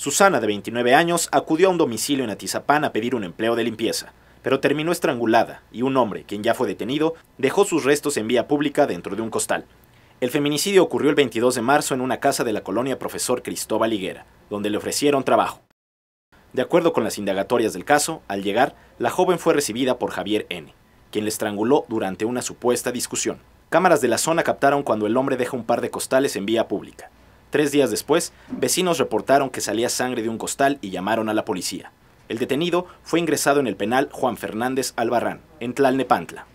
Susana, de 29 años, acudió a un domicilio en Atizapán a pedir un empleo de limpieza, pero terminó estrangulada y un hombre, quien ya fue detenido, dejó sus restos en vía pública dentro de un costal. El feminicidio ocurrió el 22 de marzo en una casa de la colonia Profesor Cristóbal Higuera, donde le ofrecieron trabajo. De acuerdo con las indagatorias del caso, al llegar, la joven fue recibida por Javier N., quien le estranguló durante una supuesta discusión. Cámaras de la zona captaron cuando el hombre deja un par de costales en vía pública. Tres días después, vecinos reportaron que salía sangre de un costal y llamaron a la policía. El detenido fue ingresado en el penal Juan Fernández Albarrán, en Tlalnepantla.